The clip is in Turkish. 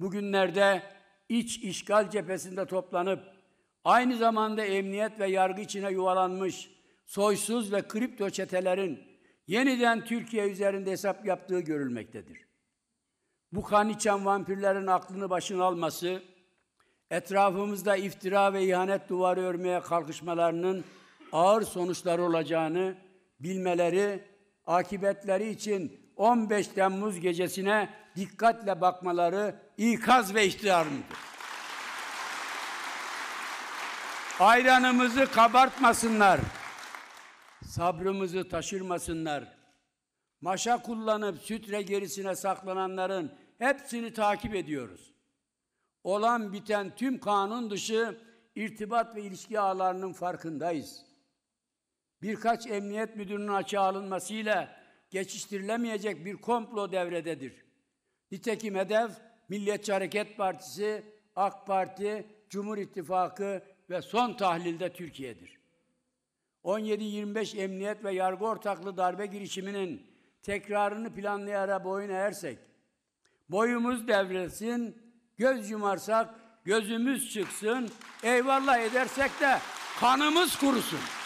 bugünlerde iç işgal cephesinde toplanıp aynı zamanda emniyet ve yargı içine yuvalanmış soysuz ve kripto çetelerin yeniden Türkiye üzerinde hesap yaptığı görülmektedir. Bu kan içen vampirlerin aklını başına alması, etrafımızda iftira ve ihanet duvarı örmeye kalkışmalarının ağır sonuçları olacağını bilmeleri akibetleri için 15 Temmuz gecesine dikkatle bakmaları ikaz ve ihtiyarimdir. Ayranımızı kabartmasınlar. Sabrımızı taşırmasınlar. Maşa kullanıp sütre gerisine saklananların hepsini takip ediyoruz. Olan biten tüm kanun dışı irtibat ve ilişki ağlarının farkındayız birkaç emniyet müdürünün açığa alınmasıyla geçiştirilemeyecek bir komplo devrededir. Nitekim hedef Milliyetçi Hareket Partisi, AK Parti, Cumhur İttifakı ve son tahlilde Türkiye'dir. 17-25 emniyet ve yargı ortaklı darbe girişiminin tekrarını planlayarak boyun eğersek, boyumuz devrilsin, göz yumarsak gözümüz çıksın, eyvallah edersek de kanımız kurusun.